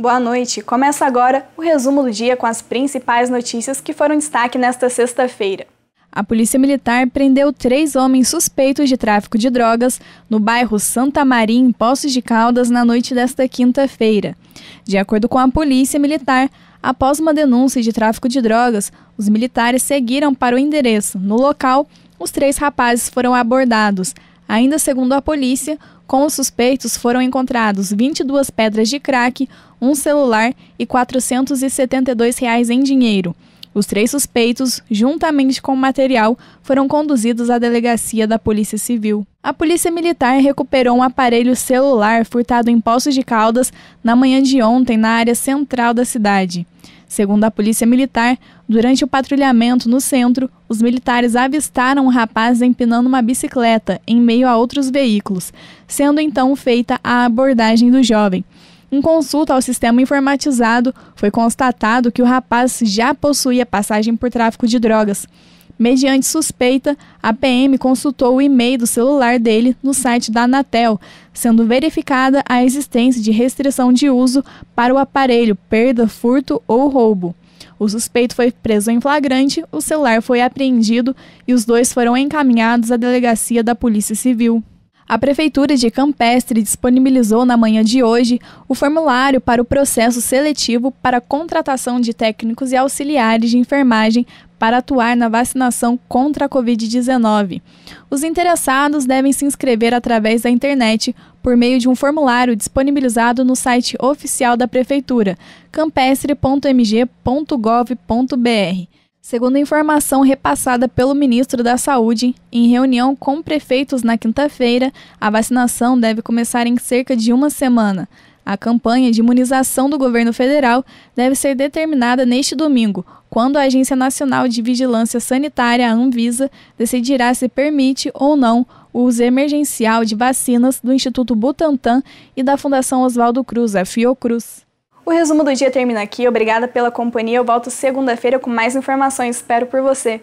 Boa noite. Começa agora o resumo do dia com as principais notícias que foram destaque nesta sexta-feira. A Polícia Militar prendeu três homens suspeitos de tráfico de drogas no bairro Santa Maria, em Poços de Caldas, na noite desta quinta-feira. De acordo com a Polícia Militar, após uma denúncia de tráfico de drogas, os militares seguiram para o endereço. No local, os três rapazes foram abordados. Ainda segundo a polícia, com os suspeitos foram encontrados 22 pedras de crack, um celular e R$ 472 reais em dinheiro. Os três suspeitos, juntamente com o material, foram conduzidos à delegacia da Polícia Civil. A Polícia Militar recuperou um aparelho celular furtado em Poços de Caldas na manhã de ontem na área central da cidade. Segundo a Polícia Militar, durante o patrulhamento no centro, os militares avistaram um rapaz empinando uma bicicleta em meio a outros veículos, sendo então feita a abordagem do jovem. Em consulta ao sistema informatizado, foi constatado que o rapaz já possuía passagem por tráfico de drogas. Mediante suspeita, a PM consultou o e-mail do celular dele no site da Anatel, sendo verificada a existência de restrição de uso para o aparelho, perda, furto ou roubo. O suspeito foi preso em flagrante, o celular foi apreendido e os dois foram encaminhados à delegacia da Polícia Civil. A Prefeitura de Campestre disponibilizou na manhã de hoje o formulário para o processo seletivo para contratação de técnicos e auxiliares de enfermagem para atuar na vacinação contra a Covid-19. Os interessados devem se inscrever através da internet por meio de um formulário disponibilizado no site oficial da Prefeitura, campestre.mg.gov.br. Segundo informação repassada pelo ministro da Saúde, em reunião com prefeitos na quinta-feira, a vacinação deve começar em cerca de uma semana. A campanha de imunização do governo federal deve ser determinada neste domingo, quando a Agência Nacional de Vigilância Sanitária, a Anvisa, decidirá se permite ou não o uso emergencial de vacinas do Instituto Butantan e da Fundação Oswaldo Cruz, a Fiocruz. O resumo do dia termina aqui. Obrigada pela companhia. Eu volto segunda-feira com mais informações. Espero por você.